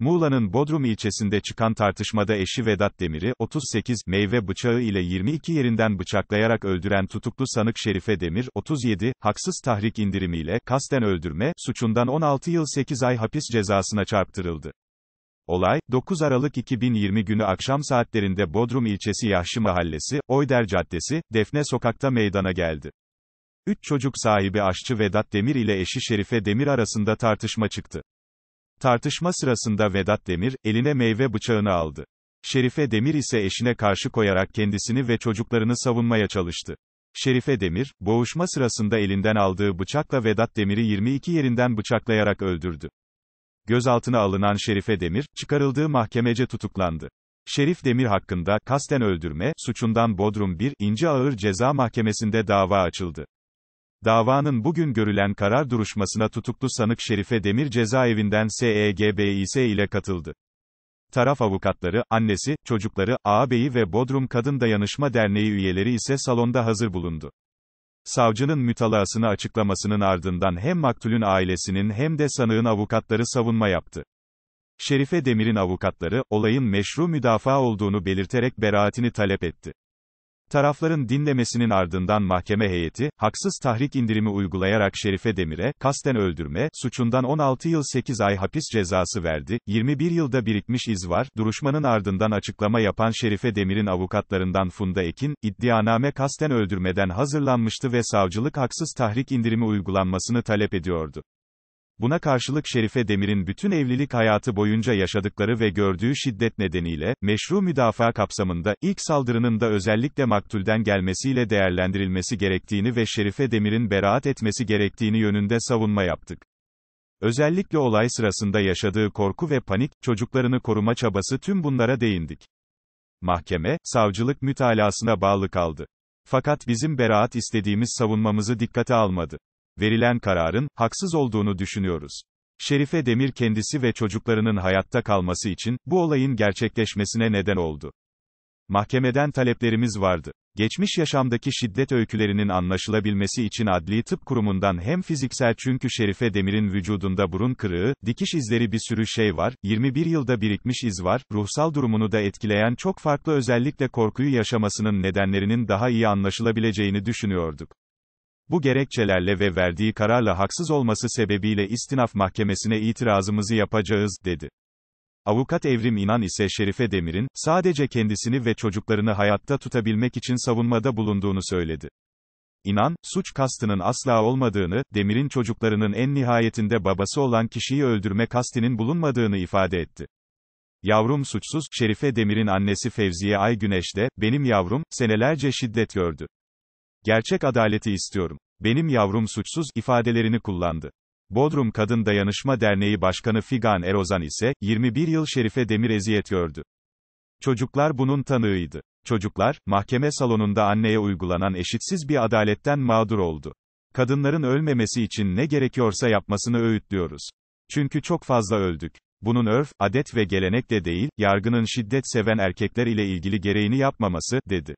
Muğla'nın Bodrum ilçesinde çıkan tartışmada eşi Vedat Demir'i, 38, meyve bıçağı ile 22 yerinden bıçaklayarak öldüren tutuklu sanık Şerife Demir, 37, haksız tahrik indirimiyle, kasten öldürme, suçundan 16 yıl 8 ay hapis cezasına çarptırıldı. Olay, 9 Aralık 2020 günü akşam saatlerinde Bodrum ilçesi Yahşi Mahallesi, Oyder Caddesi, Defne Sokak'ta meydana geldi. Üç çocuk sahibi aşçı Vedat Demir ile eşi Şerife Demir arasında tartışma çıktı. Tartışma sırasında Vedat Demir, eline meyve bıçağını aldı. Şerife Demir ise eşine karşı koyarak kendisini ve çocuklarını savunmaya çalıştı. Şerife Demir, boğuşma sırasında elinden aldığı bıçakla Vedat Demir'i 22 yerinden bıçaklayarak öldürdü. Gözaltına alınan Şerife Demir, çıkarıldığı mahkemece tutuklandı. Şerif Demir hakkında kasten öldürme suçundan Bodrum 1. İnci Ağır Ceza Mahkemesi'nde dava açıldı. Davanın bugün görülen karar duruşmasına tutuklu sanık Şerife Demir cezaevinden SEGBİS e ile katıldı. Taraf avukatları, annesi, çocukları, ağabeyi ve Bodrum Kadın Dayanışma Derneği üyeleri ise salonda hazır bulundu. Savcının mütalaasını açıklamasının ardından hem maktulün ailesinin hem de sanığın avukatları savunma yaptı. Şerife Demir'in avukatları, olayın meşru müdafaa olduğunu belirterek beraatini talep etti. Tarafların dinlemesinin ardından mahkeme heyeti, haksız tahrik indirimi uygulayarak Şerife Demir'e, kasten öldürme, suçundan 16 yıl 8 ay hapis cezası verdi, 21 yılda birikmiş iz var, duruşmanın ardından açıklama yapan Şerife Demir'in avukatlarından Funda Ekin, iddianame kasten öldürmeden hazırlanmıştı ve savcılık haksız tahrik indirimi uygulanmasını talep ediyordu. Buna karşılık Şerife Demir'in bütün evlilik hayatı boyunca yaşadıkları ve gördüğü şiddet nedeniyle, meşru müdafaa kapsamında, ilk saldırının da özellikle maktulden gelmesiyle değerlendirilmesi gerektiğini ve Şerife Demir'in beraat etmesi gerektiğini yönünde savunma yaptık. Özellikle olay sırasında yaşadığı korku ve panik, çocuklarını koruma çabası tüm bunlara değindik. Mahkeme, savcılık mütalasına bağlı kaldı. Fakat bizim beraat istediğimiz savunmamızı dikkate almadı verilen kararın, haksız olduğunu düşünüyoruz. Şerife Demir kendisi ve çocuklarının hayatta kalması için, bu olayın gerçekleşmesine neden oldu. Mahkemeden taleplerimiz vardı. Geçmiş yaşamdaki şiddet öykülerinin anlaşılabilmesi için Adli Tıp Kurumu'ndan hem fiziksel çünkü Şerife Demir'in vücudunda burun kırığı, dikiş izleri bir sürü şey var, 21 yılda birikmiş iz var, ruhsal durumunu da etkileyen çok farklı özellikle korkuyu yaşamasının nedenlerinin daha iyi anlaşılabileceğini düşünüyorduk. Bu gerekçelerle ve verdiği kararla haksız olması sebebiyle istinaf mahkemesine itirazımızı yapacağız, dedi. Avukat Evrim İnan ise Şerife Demir'in, sadece kendisini ve çocuklarını hayatta tutabilmek için savunmada bulunduğunu söyledi. İnan, suç kastının asla olmadığını, Demir'in çocuklarının en nihayetinde babası olan kişiyi öldürme kastinin bulunmadığını ifade etti. Yavrum suçsuz, Şerife Demir'in annesi Fevziye Ay Güneş de, benim yavrum, senelerce şiddet gördü. Gerçek adaleti istiyorum. Benim yavrum suçsuz ifadelerini kullandı. Bodrum Kadın Dayanışma Derneği Başkanı Figan Erozan ise 21 yıl Şerife Demir eziyet gördü. Çocuklar bunun tanığıydı. Çocuklar, mahkeme salonunda anneye uygulanan eşitsiz bir adaletten mağdur oldu. Kadınların ölmemesi için ne gerekiyorsa yapmasını öğütlüyoruz. Çünkü çok fazla öldük. Bunun örf, adet ve gelenekle değil, yargının şiddet seven erkekler ile ilgili gereğini yapmaması, dedi.